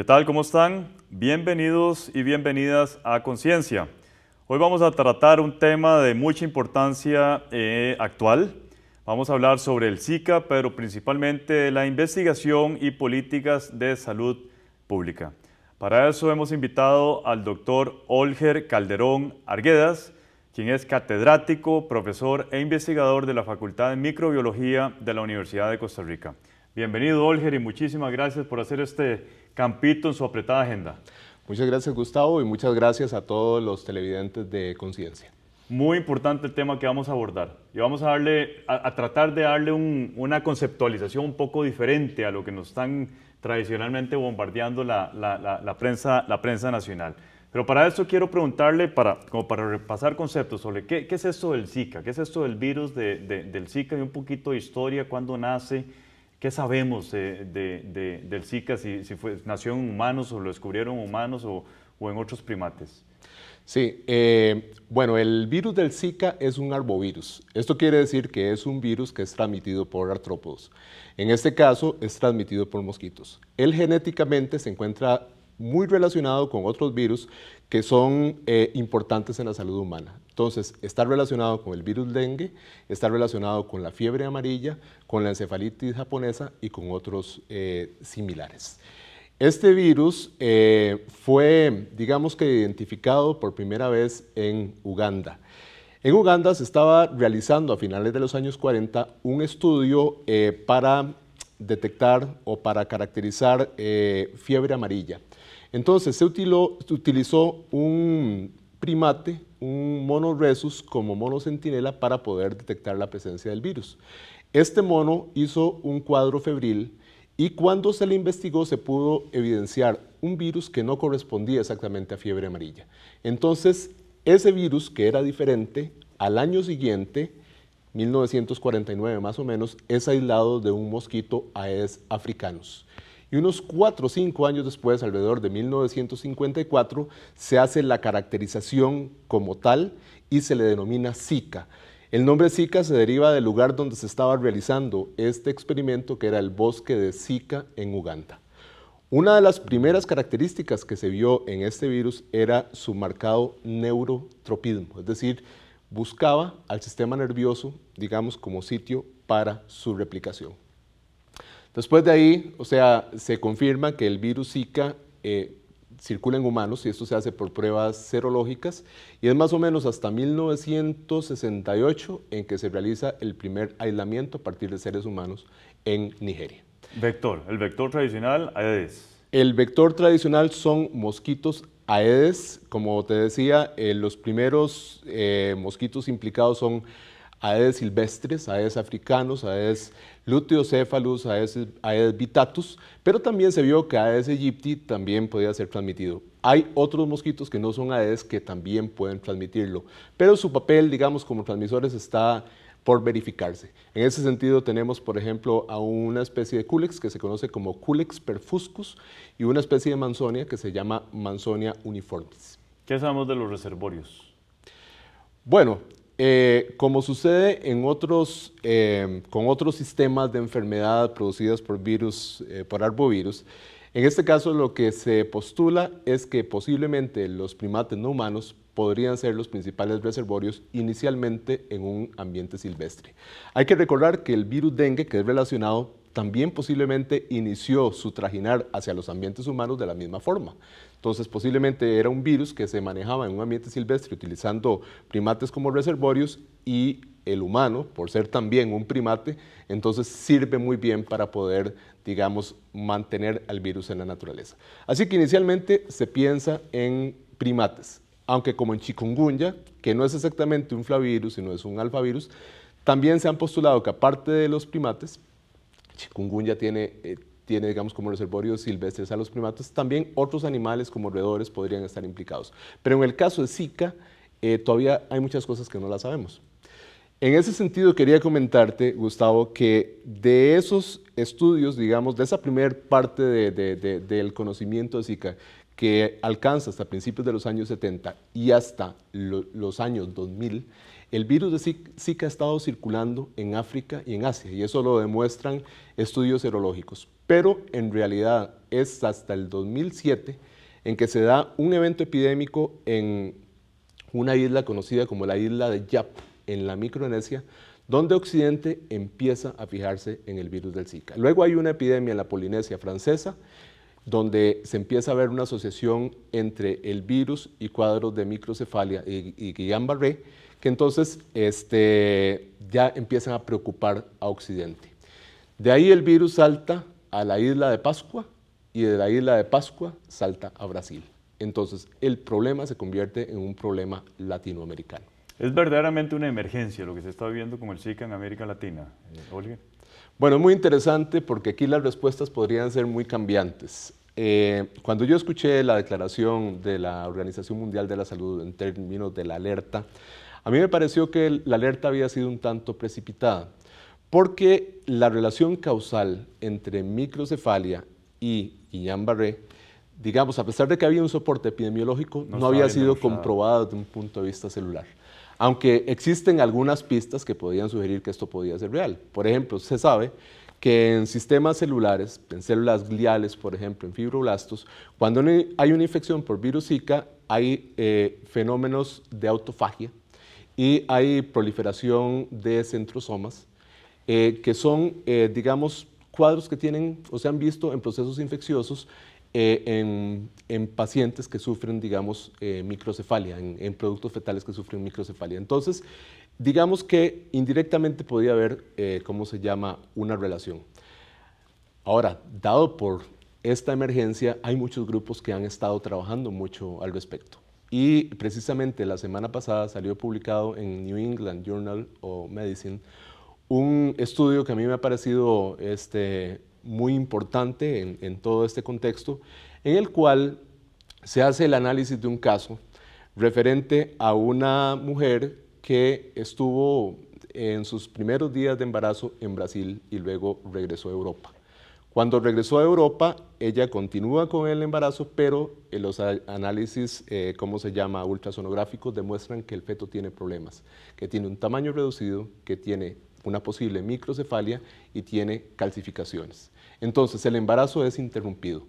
¿Qué tal? ¿Cómo están? Bienvenidos y bienvenidas a Conciencia. Hoy vamos a tratar un tema de mucha importancia eh, actual. Vamos a hablar sobre el Zika, pero principalmente la investigación y políticas de salud pública. Para eso hemos invitado al doctor Olger Calderón Arguedas, quien es catedrático, profesor e investigador de la Facultad de Microbiología de la Universidad de Costa Rica. Bienvenido, Olger, y muchísimas gracias por hacer este campito en su apretada agenda. Muchas gracias, Gustavo, y muchas gracias a todos los televidentes de Conciencia. Muy importante el tema que vamos a abordar y vamos a, darle, a, tratar de darle una conceptualización un poco diferente a lo que nos están tradicionalmente bombardeando la, prensa, la prensa nacional. Pero para eso quiero preguntarle, para, como para repasar conceptos sobre qué, qué es esto del Zika, qué es esto del virus del Zika y un poquito de historia, cuándo nace, ¿Qué sabemos del Zika? Si, nació en humanos o lo descubrieron humanos o, en otros primates. Sí, eh, bueno, el virus del Zika es un arbovirus. Esto quiere decir que es un virus que es transmitido por artrópodos. En este caso, es transmitido por mosquitos. Él genéticamente se encuentra muy relacionado con otros virus que son eh, importantes en la salud humana. Entonces, está relacionado con el virus dengue, está relacionado con la fiebre amarilla, con la encefalitis japonesa y con otros eh, similares. Este virus eh, fue, digamos que, identificado por primera vez en Uganda. En Uganda se estaba realizando a finales de los años 40 un estudio para detectar o para caracterizar fiebre amarilla. Entonces se utilizó un primate, un mono rhesus como mono centinela para poder detectar la presencia del virus. Este mono hizo un cuadro febril y cuando se le investigó se pudo evidenciar un virus que no correspondía exactamente a fiebre amarilla. Entonces, ese virus que era diferente, al año siguiente, 1949 más o menos, es aislado de un mosquito Aedes africanus y unos 4 o 5 años después, alrededor de 1954, se hace la caracterización como tal y se le denomina Zika. El nombre Zika se deriva del lugar donde se estaba realizando este experimento, que era el bosque de Zika en Uganda. Una de las primeras características que se vio en este virus era su marcado neurotropismo, es decir, buscaba al sistema nervioso, digamos, como sitio para su replicación. Después de ahí, o sea, se confirma que el virus Zika eh, circula en humanos y esto se hace por pruebas serológicas y es más o menos hasta 1968 en que se realiza el primer aislamiento a partir de seres humanos en Nigeria. Vector, el vector tradicional Aedes. El vector tradicional son mosquitos Aedes, como te decía, eh, los primeros eh, mosquitos implicados son Aedes silvestres, Aedes africanos, Aedes luteocephalus, Aedes, vitatus, pero también se vio que Aedes aegypti también podía ser transmitido. Hay otros mosquitos que no son Aedes que también pueden transmitirlo, pero su papel, digamos, como transmisores está por verificarse. En ese sentido tenemos, por ejemplo, a una especie de culex que se conoce como culex perfuscus y una especie de manzonia que se llama manzonia uniformis. ¿Qué sabemos de los reservorios? Bueno, eh, como sucede en otros, eh, con otros sistemas de enfermedad producidas por virus, eh, por arbovirus, en este caso lo que se postula es que posiblemente los primates no humanos podrían ser los principales reservorios inicialmente en un ambiente silvestre. Hay que recordar que el virus dengue, que es relacionado también posiblemente inició su trajinar hacia los ambientes humanos de la misma forma. Entonces posiblemente era un virus que se manejaba en un ambiente silvestre utilizando primates como reservorios y el humano, por ser también un primate, entonces sirve muy bien para poder, digamos, mantener al virus en la naturaleza. Así que inicialmente se piensa en primates, aunque como en chikungunya, que no es exactamente un flavirus, sino es un alfavirus, también se han postulado que aparte de los primates, chikungunya tiene, eh, tiene, digamos, como los silvestre silvestres a los primates, también otros animales como roedores podrían estar implicados. Pero en el caso de Zika, eh, todavía hay muchas cosas que no las sabemos. En ese sentido, quería comentarte, Gustavo, que de esos estudios, digamos, de esa primera parte del conocimiento de Zika, que alcanza hasta principios de los años 70 y hasta los años 2000, el virus de Zika ha estado circulando en África y en Asia, y eso lo demuestran estudios serológicos. Pero en realidad es hasta el 2007 en que se da un evento epidémico en una isla conocida como la isla de Yap, en la Micronesia, donde Occidente empieza a fijarse en el virus del Zika. Luego hay una epidemia en la Polinesia francesa, donde se empieza a ver una asociación entre el virus y cuadros de microcefalia y, y Guillain-Barré, que entonces este, ya empiezan a preocupar a Occidente. De ahí el virus salta a la isla de Pascua y de la isla de Pascua salta a Brasil. Entonces el problema se convierte en un problema latinoamericano. Es verdaderamente una emergencia lo que se está viviendo con el Zika en América Latina. Eh, Olga. Bueno, muy interesante porque aquí las respuestas podrían ser muy cambiantes. Eh, cuando yo escuché la declaración de la Organización Mundial de la Salud en términos de la alerta a mí me pareció que la alerta había sido un tanto precipitada, porque la relación causal entre microcefalia y Guillain-Barré, digamos, a pesar de que había un soporte epidemiológico, no, había sido comprobado comprobada desde un punto de vista celular. Aunque existen algunas pistas que podrían sugerir que esto podía ser real. Por ejemplo, se sabe que en sistemas celulares, en células gliales, por ejemplo, en fibroblastos, cuando hay una infección por virus Zika, hay eh, fenómenos de autofagia, y hay proliferación de centrosomas, eh, que son, eh, digamos, cuadros que tienen o se han visto en procesos infecciosos eh, en, pacientes que sufren, digamos, microcefalia, en, en, productos fetales que sufren microcefalia. Entonces, digamos que indirectamente podría haber, ¿cómo se llama?, una relación. Ahora, dado por esta emergencia, hay muchos grupos que han estado trabajando mucho al respecto. Y precisamente la semana pasada salió publicado en New England Journal of Medicine un estudio que a mí me ha parecido este, muy importante en todo este contexto, en el cual se hace el análisis de un caso referente a una mujer que estuvo en sus primeros días de embarazo en Brasil y luego regresó a Europa. Cuando regresó a Europa, ella continúa con el embarazo, pero eh, los análisis, como eh, ¿cómo se llama?, ultrasonográficos demuestran que el feto tiene problemas, que tiene un tamaño reducido, que tiene una posible microcefalia y tiene calcificaciones. Entonces, el embarazo es interrumpido.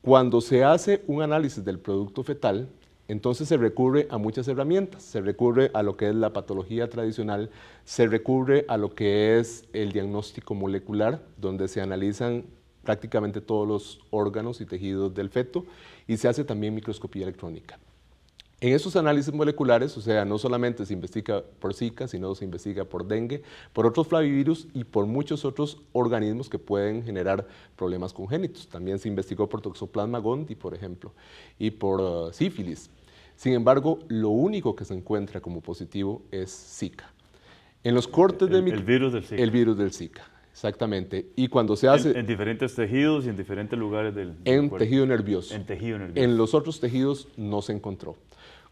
Cuando se hace un análisis del producto fetal, entonces se recurre a muchas herramientas, se recurre a lo que es la patología tradicional, se recurre a lo que es el diagnóstico molecular, donde se analizan prácticamente todos los órganos y tejidos del feto y se hace también microscopía electrónica. En esos análisis moleculares, o sea, no solamente se investiga por Zika, sino se investiga por dengue, por otros flavivirus y por muchos otros organismos que pueden generar problemas congénitos. También se investigó por Toxoplasma Gondi, por ejemplo, y por uh, sífilis. Sin embargo, lo único que se encuentra como positivo es Zika. En los cortes de El virus del Zika. El virus del Zika, exactamente. Y cuando se hace... En, diferentes tejidos y en diferentes lugares del... en tejido nervioso. En tejido nervioso. En los otros tejidos no se encontró.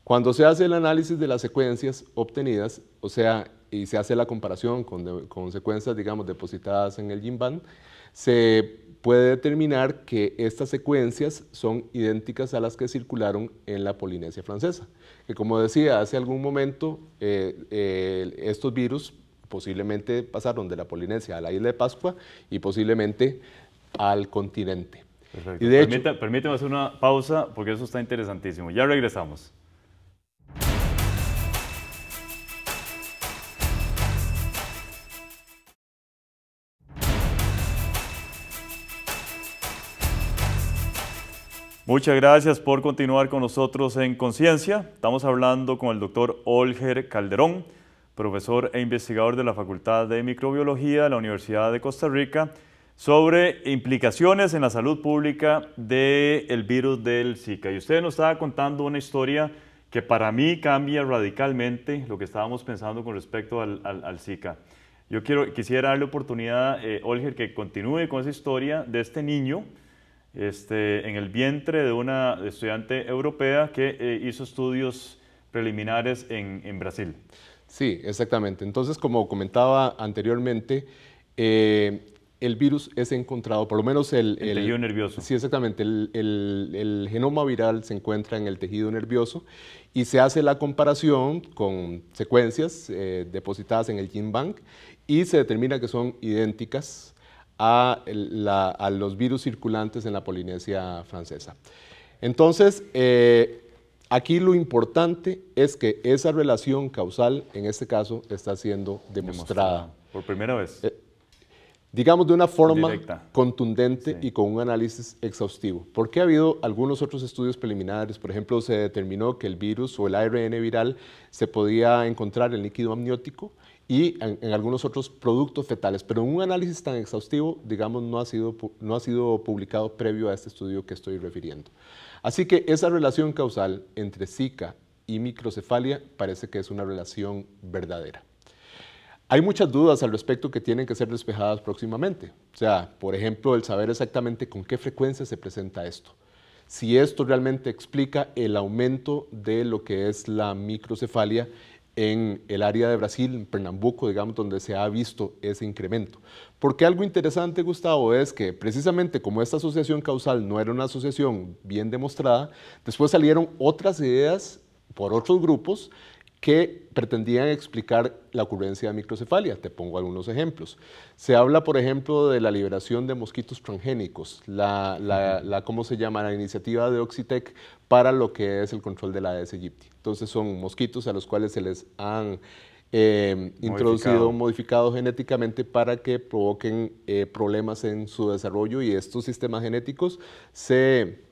Cuando se hace el análisis de las secuencias obtenidas, o sea, y se hace la comparación con, consecuencias, secuencias, digamos, depositadas en el GIMBAN, se puede determinar que estas secuencias son idénticas a las que circularon en la Polinesia francesa, que como decía hace algún momento, eh, estos virus posiblemente pasaron de la Polinesia a la isla de Pascua y posiblemente al continente. permíteme hacer una pausa porque eso está interesantísimo. Ya regresamos. Muchas gracias por continuar con nosotros en Conciencia. Estamos hablando con el doctor Olger Calderón, profesor e investigador de la Facultad de Microbiología de la Universidad de Costa Rica, sobre implicaciones en la salud pública del virus del Zika. Y usted nos estaba contando una historia que para mí cambia radicalmente lo que estábamos pensando con respecto al, Zika. Yo quiero, quisiera darle oportunidad, eh, Olger, que continúe con esa historia de este niño este, en el vientre de una estudiante europea que eh, hizo estudios preliminares en, Brasil. Sí, exactamente. Entonces, como comentaba anteriormente, eh, el virus es encontrado, por lo menos el... El, tejido nervioso. Sí, exactamente. El, genoma viral se encuentra en el tejido nervioso y se hace la comparación con secuencias eh, depositadas en el GenBank y se determina que son idénticas a, los virus circulantes en la Polinesia francesa. Entonces, eh, Aquí lo importante es que esa relación causal, en este caso, está siendo demostrada. por primera vez. Eh, digamos de una forma contundente y con un análisis exhaustivo. ¿Por qué ha habido algunos otros estudios preliminares. Por ejemplo, se determinó que el virus o el ARN viral se podía encontrar en líquido amniótico y en, algunos otros productos fetales, pero un análisis tan exhaustivo, digamos, no ha, sido, no ha sido publicado previo a este estudio que estoy refiriendo. Así que esa relación causal entre Zika y microcefalia parece que es una relación verdadera. Hay muchas dudas al respecto que tienen que ser despejadas próximamente. O sea, por ejemplo, el saber exactamente con qué frecuencia se presenta esto. Si esto realmente explica el aumento de lo que es la microcefalia en el área de Brasil, en Pernambuco, digamos, donde se ha visto ese incremento. Porque algo interesante, Gustavo, es que precisamente como esta asociación causal no era una asociación bien demostrada, después salieron otras ideas por otros grupos que pretendían explicar la ocurrencia de microcefalia. Te pongo algunos ejemplos. Se habla, por ejemplo, de la liberación de mosquitos transgénicos, la, se llama? La iniciativa de Oxitec para lo que es el control de la Aedes aegypti. Entonces son mosquitos a los cuales se les han eh, introducido, Modificado. introducido, genéticamente para que provoquen eh, problemas en su desarrollo y estos sistemas genéticos se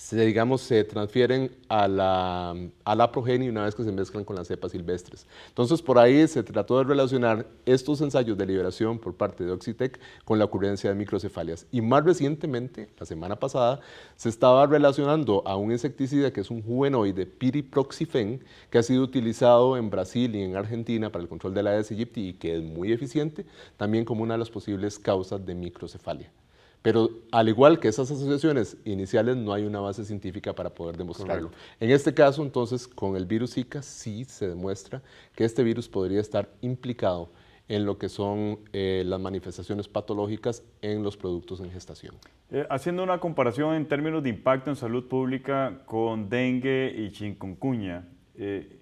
se, digamos, se transfieren a la, a la progenie una vez que se mezclan con las cepas silvestres. Entonces, por ahí se trató de relacionar estos ensayos de liberación por parte de Oxitec con la ocurrencia de microcefalias. Y más recientemente, la semana pasada, se estaba relacionando a un insecticida que es un juvenoide, piriproxifen, que ha sido utilizado en Brasil y en Argentina para el control de la Aedes aegypti y que es muy eficiente, también como una de las posibles causas de microcefalia. Pero al igual que esas asociaciones iniciales, no hay una base científica para poder demostrarlo. En este caso, entonces, con el virus Zika sí se demuestra que este virus podría estar implicado en lo que son eh, las manifestaciones patológicas en los productos en gestación. Eh, haciendo una comparación en términos de impacto en salud pública con dengue y chikungunya, eh,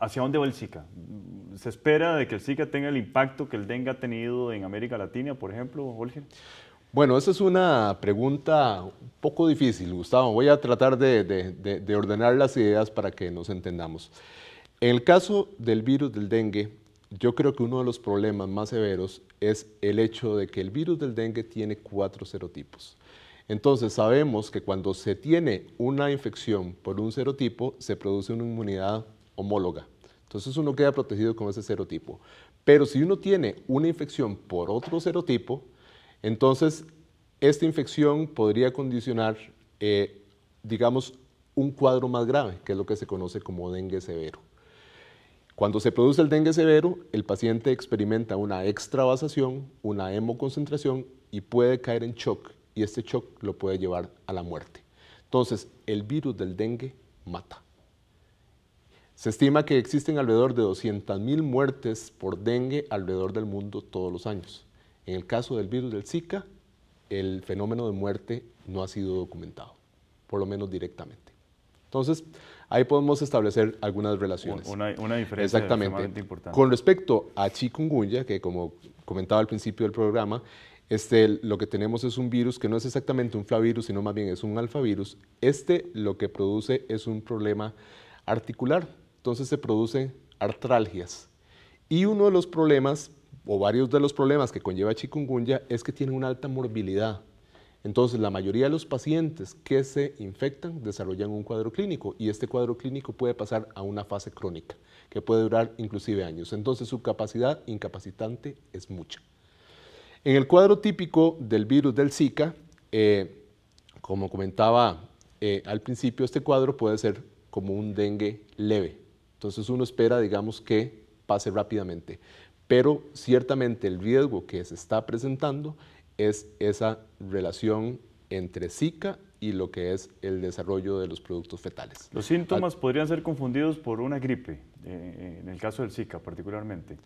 ¿hacia dónde va el Zika? ¿Se espera de que el Zika tenga el impacto que el dengue ha tenido en América Latina, por ejemplo, Jorge? Bueno, esa es una pregunta un poco difícil, Gustavo. Voy a tratar de, ordenar las ideas para que nos entendamos. En el caso del virus del dengue, yo creo que uno de los problemas más severos es el hecho de que el virus del dengue tiene cuatro serotipos. Entonces sabemos que cuando se tiene una infección por un serotipo, se produce una inmunidad homóloga. Entonces uno queda protegido con ese serotipo. Pero si uno tiene una infección por otro serotipo, entonces, esta infección podría condicionar, eh, digamos, un cuadro más grave, que es lo que se conoce como dengue severo. Cuando se produce el dengue severo, el paciente experimenta una extravasación, una hemoconcentración y puede caer en shock y este shock lo puede llevar a la muerte. Entonces, el virus del dengue mata. Se estima que existen alrededor de 200.000 muertes por dengue alrededor del mundo todos los años. En el caso del virus del Zika, el fenómeno de muerte no ha sido documentado, por lo menos directamente. Entonces, ahí podemos establecer algunas relaciones. Una, diferencia Exactamente. importante. Con respecto a chikungunya, que como comentaba al principio del programa, este, lo que tenemos es un virus que no es exactamente un flavirus, sino más bien es un alfavirus. Este lo que produce es un problema articular, entonces se producen artralgias. Y uno de los problemas o varios de los problemas que conlleva chikungunya es que tiene una alta morbilidad. Entonces, la mayoría de los pacientes que se infectan desarrollan un cuadro clínico y este cuadro clínico puede pasar a una fase crónica, que puede durar inclusive años. Entonces, su capacidad incapacitante es mucha. En el cuadro típico del virus del Zika, eh, como comentaba eh, al principio, este cuadro puede ser como un dengue leve. Entonces, uno espera, digamos, que pase rápidamente pero ciertamente el riesgo que se está presentando es esa relación entre Zika y lo que es el desarrollo de los productos fetales. Los síntomas podrían ser confundidos por una gripe, eh, en el caso del Zika particularmente.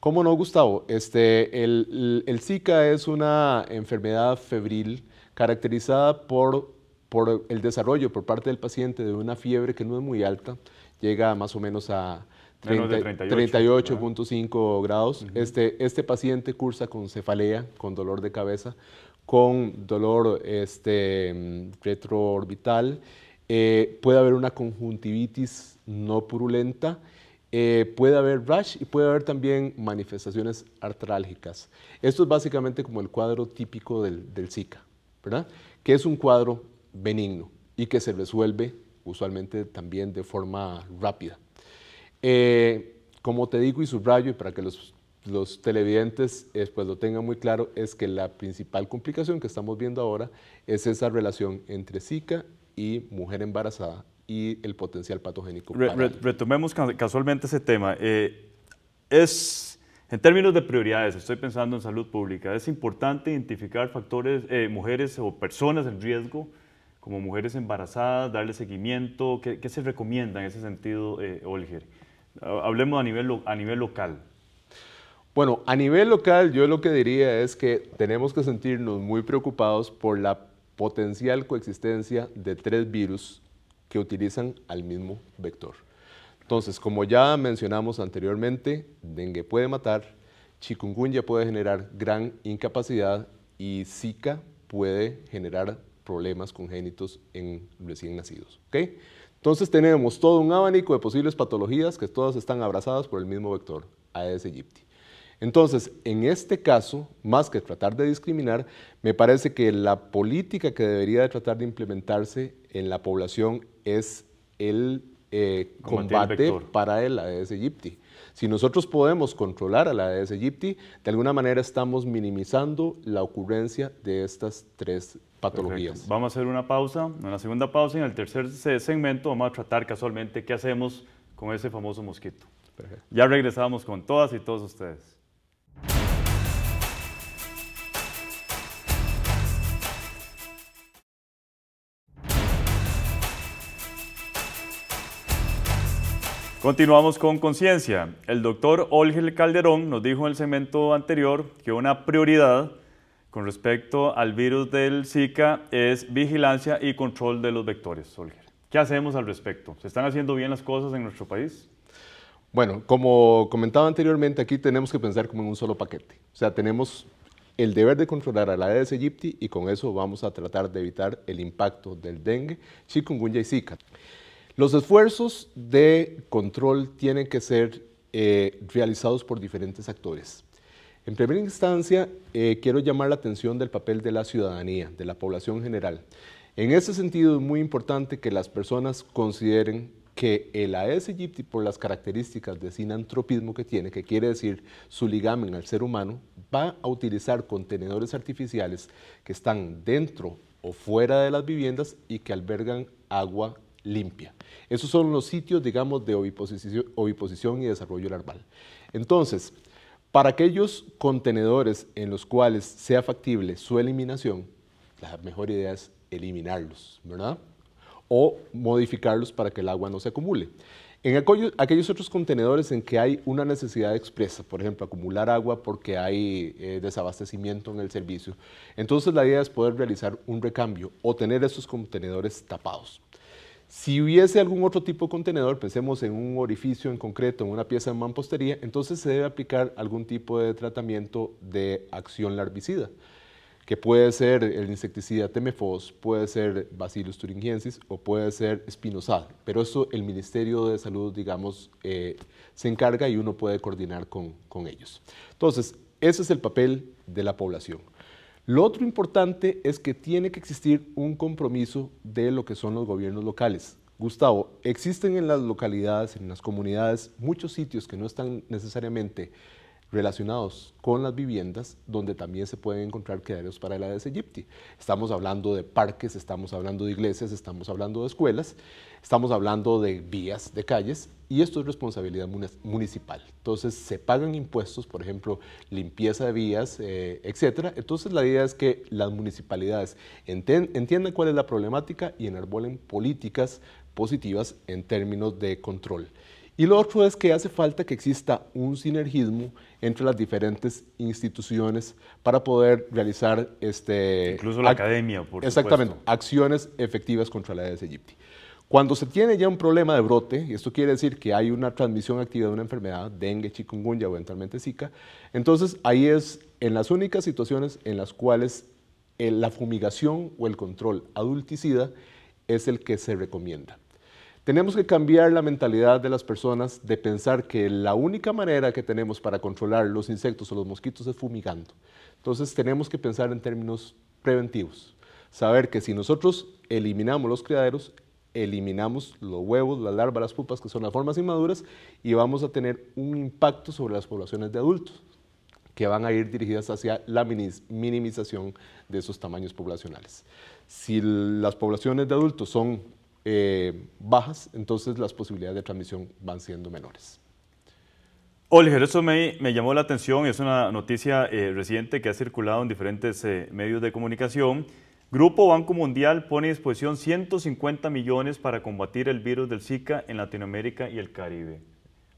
¿Cómo no, Gustavo? Este, el, el, Zika es una enfermedad febril caracterizada por, por el desarrollo por parte del paciente de una fiebre que no es muy alta, llega más o menos a 38.5 ah, grados. Este, este, paciente cursa con cefalea, con dolor de cabeza, con dolor este, retroorbital. Eh, puede haber una conjuntivitis no purulenta. Eh, puede haber rash y puede haber también manifestaciones artrálgicas. Esto es básicamente como el cuadro típico del, del Zika, ¿verdad? Que es un cuadro benigno y que se resuelve usualmente también de forma rápida. Eh, como te digo y subrayo, y para que los, televidentes eh, pues, lo tengan muy claro, es que la principal complicación que estamos viendo ahora es esa relación entre Zika y mujer embarazada y el potencial patogénico. retomemos casualmente ese tema. Eh, es, en términos de prioridades, estoy pensando en salud pública, es importante identificar factores, mujeres o personas en riesgo, como mujeres embarazadas, darle seguimiento. ¿Qué, se recomienda en ese sentido, eh, Olger? Hablemos a nivel, a nivel local. Bueno, a nivel local yo lo que diría es que tenemos que sentirnos muy preocupados por la potencial coexistencia de tres virus que utilizan al mismo vector. Entonces, como ya mencionamos anteriormente, dengue puede matar, chikungunya puede generar gran incapacidad y Zika puede generar problemas congénitos en recién nacidos. Entonces tenemos todo un abanico de posibles patologías que todas están abrazadas por el mismo vector, Aedes aegypti. Entonces, en este caso, más que tratar de discriminar, me parece que la política que debería tratar de implementarse en la población es el eh, combate para el Aedes aegypti. Si nosotros podemos controlar a la Aedes aegypti, de alguna manera estamos minimizando la ocurrencia de estas tres patologías. Vamos a hacer una pausa. una segunda pausa, en el tercer segmento, vamos a tratar casualmente qué hacemos con ese famoso mosquito. Ya regresamos con todas y todos ustedes. Continuamos con conciencia. El doctor Olgel Calderón nos dijo en el segmento anterior que una prioridad con respecto al virus del Zika es vigilancia y control de los vectores. ¿qué hacemos al respecto? ¿Se están haciendo bien las cosas en nuestro país? Bueno, como comentaba anteriormente, aquí tenemos que pensar como en un solo paquete. O sea, tenemos el deber de controlar a la Aedes aegypti y con eso vamos a tratar de evitar el impacto del dengue, chikungunya y Zika. Los esfuerzos de control tienen que ser eh, realizados por diferentes actores. En primera instancia, eh, quiero llamar la atención del papel de la ciudadanía, de la población general. En ese sentido, es muy importante que las personas consideren que el egipto, por las características de sinantropismo que tiene, que quiere decir su ligamen al ser humano, va a utilizar contenedores artificiales que están dentro o fuera de las viviendas y que albergan agua limpia. Esos son los sitios, digamos, de oviposición, y desarrollo larval. Entonces, para aquellos contenedores en los cuales sea factible su eliminación, la mejor idea es eliminarlos, ¿verdad? O modificarlos para que el agua no se acumule. En aquellos otros contenedores en que hay una necesidad expresa, por ejemplo, acumular agua porque hay eh, desabastecimiento en el servicio, entonces la idea es poder realizar un recambio o tener esos contenedores tapados. Si hubiese algún otro tipo de contenedor, pensemos en un orificio en concreto, en una pieza de mampostería, entonces se debe aplicar algún tipo de tratamiento de acción larvicida, que puede ser el insecticida Temefos, puede ser Bacillus thuringiensis o puede ser Spinosad. Pero eso el Ministerio de Salud, digamos, eh, se encarga y uno puede coordinar con, con ellos. Entonces, ese es el papel de la población lo otro importante es que tiene que existir un compromiso de lo que son los gobiernos locales. Gustavo, existen en las localidades, en las comunidades, muchos sitios que no están necesariamente relacionados con las viviendas, donde también se pueden encontrar criaderos para la Egipti. Estamos hablando de parques, estamos hablando de iglesias, estamos hablando de escuelas, estamos hablando de vías, de calles, y esto es responsabilidad municipal. Entonces se pagan impuestos, por ejemplo, limpieza de vías, eh, etc. Entonces la idea es que las municipalidades entiendan cuál es la problemática y enarbolen políticas positivas en términos de control. Y lo otro es que hace falta que exista un sinergismo entre las diferentes instituciones para poder realizar este incluso la academia, por exactamente acciones efectivas contra la Aedes aegypti. Cuando se tiene ya un problema de brote, y esto quiere decir que hay una transmisión activa de una enfermedad, dengue, chikungunya o eventualmente Zika, entonces ahí es en las únicas situaciones en las cuales eh, la fumigación o el control adulticida es el que se recomienda. Tenemos que cambiar la mentalidad de las personas de pensar que la única manera que tenemos para controlar los insectos o los mosquitos es fumigando. Entonces tenemos que pensar en términos preventivos. Saber que si nosotros eliminamos los criaderos, eliminamos los huevos, las larvas, las pupas, que son las formas inmaduras, y vamos a tener un impacto sobre las poblaciones de adultos, que van a ir dirigidas hacia la minimización de esos tamaños poblacionales. Si las poblaciones de adultos son eh, bajas, entonces las posibilidades de transmisión van siendo menores. Oliver, eso me, me llamó la atención, es una noticia eh, reciente que ha circulado en diferentes eh, medios de comunicación. Grupo Banco Mundial pone a disposición 150 millones para combatir el virus del Zika en Latinoamérica y el Caribe.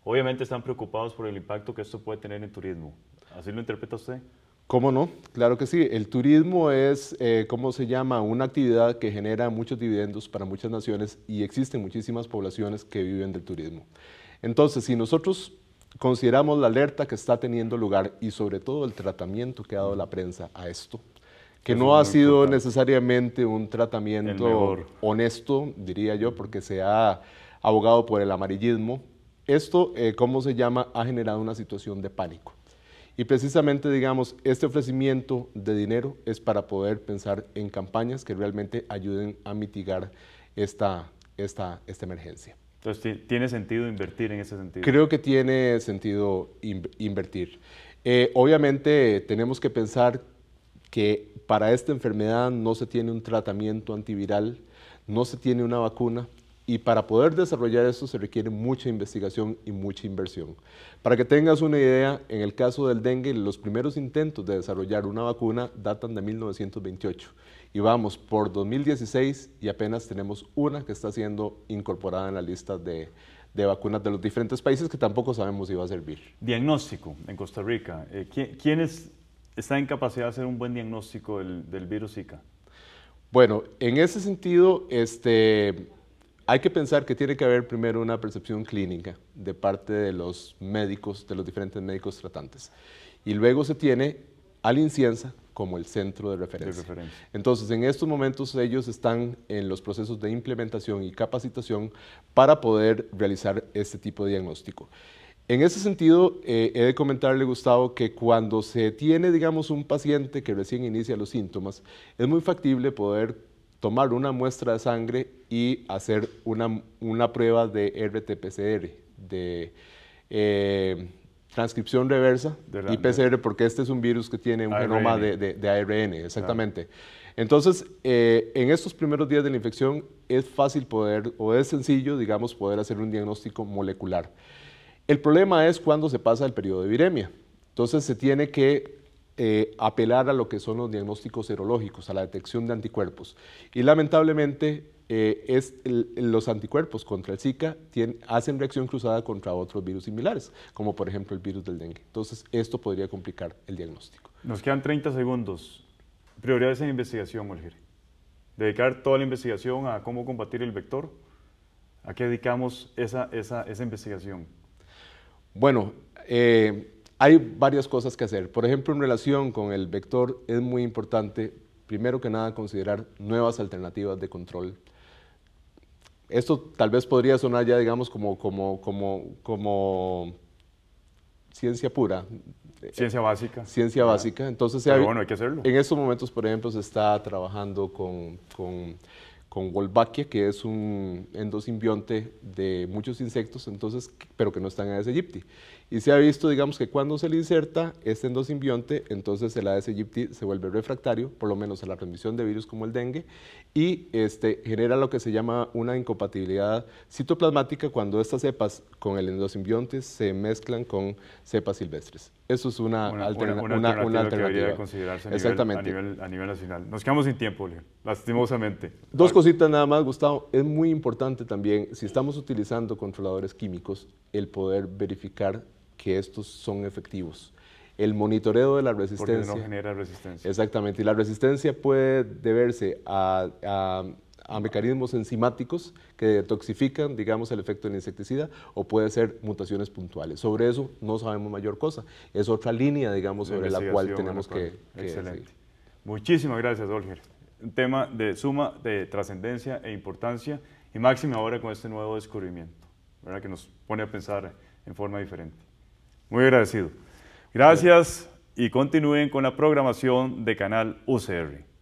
Obviamente están preocupados por el impacto que esto puede tener en turismo. ¿Así lo interpreta usted? ¿Cómo no? Claro que sí. El turismo es, eh, ¿cómo se llama? Una actividad que genera muchos dividendos para muchas naciones y existen muchísimas poblaciones que viven del turismo. Entonces, si nosotros consideramos la alerta que está teniendo lugar y sobre todo el tratamiento que ha dado la prensa a esto, que no ha sido necesariamente un tratamiento honesto, diría yo, porque se ha abogado por el amarillismo, esto, eh, ¿cómo se llama?, ha generado una situación de pánico. Y precisamente, digamos, este ofrecimiento de dinero es para poder pensar en campañas que realmente ayuden a mitigar esta, esta, esta emergencia. Entonces, ¿tiene sentido invertir en ese sentido? Creo que tiene sentido invertir. Eh, obviamente, tenemos que pensar que para esta enfermedad no se tiene un tratamiento antiviral, no se tiene una vacuna, y para poder desarrollar eso se requiere mucha investigación y mucha inversión. Para que tengas una idea, en el caso del dengue, los primeros intentos de desarrollar una vacuna datan de 1928 y vamos por 2016 y apenas tenemos una que está siendo incorporada en la lista de, vacunas de los diferentes países que tampoco sabemos si va a servir. Diagnóstico en Costa Rica. Eh, ¿quién, está en capacidad de hacer un buen diagnóstico del, del virus Zika? Bueno, en ese sentido, este, hay que pensar que tiene que haber primero una percepción clínica de parte de los médicos, de los diferentes médicos tratantes. Y luego se tiene al incienza como el centro de referencia. Entonces, en estos momentos ellos están en los procesos de implementación y capacitación para poder realizar este tipo de diagnóstico. En ese sentido, eh, he de comentarle, Gustavo, que cuando se tiene, digamos, un paciente que recién inicia los síntomas, es muy factible poder tomar una muestra de sangre y hacer una, prueba de RT-PCR, de eh, transcripción reversa de y PCR, porque este es un virus que tiene un genoma de, de, ARN, exactamente. Entonces, eh, en estos primeros días de la infección es fácil poder, o es sencillo, digamos, poder hacer un diagnóstico molecular. El problema es cuando se pasa el periodo de viremia. Entonces, se tiene que eh, apelar a lo que son los diagnósticos serológicos, a la detección de anticuerpos. Y lamentablemente eh, es los anticuerpos contra el Zika tienen, hacen reacción cruzada contra otros virus similares, como por ejemplo el virus del dengue. Entonces, esto podría complicar el diagnóstico. Nos quedan 30 segundos. Prioridades en investigación, Olger. Dedicar toda la investigación a cómo combatir el vector. ¿A qué dedicamos esa, esa, esa investigación? Bueno, eh, hay varias cosas que hacer. Por ejemplo, en relación con el vector es muy importante, primero que nada, considerar nuevas alternativas de control. Esto tal vez podría sonar ya, digamos, como, como, como, como ciencia pura. Ciencia básica. Ciencia ah. básica. Entonces, bueno, hay que hacerlo. En estos momentos, por ejemplo, se está trabajando con, con con Wolbachia, que es un endosimbionte de muchos insectos, entonces, pero que no están en Aedes aegypti. Y se ha visto, digamos, que cuando se le inserta este endosimbionte, entonces el Aedes aegypti se vuelve refractario, por lo menos a la transmisión de virus como el dengue, y este, genera lo que se llama una incompatibilidad citoplasmática cuando estas cepas con el endosimbionte se mezclan con cepas silvestres. Eso es una, alternativa. Una alternativa. debería considerarse Exactamente. a, nivel, a nivel nacional. Nos quedamos sin tiempo, Julio. Lastimosamente. Dos cositas nada más, Gustavo. Es muy importante también, si estamos utilizando controladores químicos, el poder verificar que estos son efectivos. El monitoreo de la resistencia. Porque no genera resistencia. Exactamente. Y la resistencia puede deberse a, mecanismos enzimáticos que detoxifican, digamos, el efecto del insecticida o puede ser mutaciones puntuales. Sobre eso no sabemos mayor cosa. Es otra línea, digamos, sobre la cual tenemos que, Excelente. Muchísimas gracias, Olger un tema de suma de trascendencia e importancia, y máxima ahora con este nuevo descubrimiento, ¿verdad? que nos pone a pensar en forma diferente. Muy agradecido. Gracias y continúen con la programación de Canal UCR.